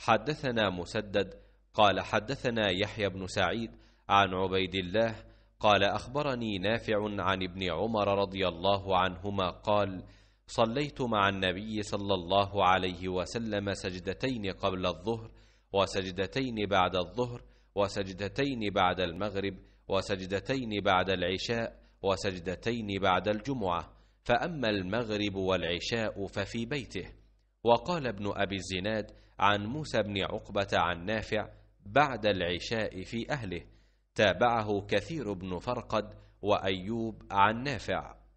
حدثنا مسدد قال حدثنا يحيى بن سعيد عن عبيد الله قال اخبرني نافع عن ابن عمر رضي الله عنهما قال صليت مع النبي صلى الله عليه وسلم سجدتين قبل الظهر وسجدتين بعد الظهر وسجدتين بعد المغرب وسجدتين بعد العشاء وسجدتين بعد الجمعه فاما المغرب والعشاء ففي بيته وقال ابن أبي الزناد عن موسى بن عقبة عن نافع بعد العشاء في أهله تابعه كثير بن فرقد وأيوب عن نافع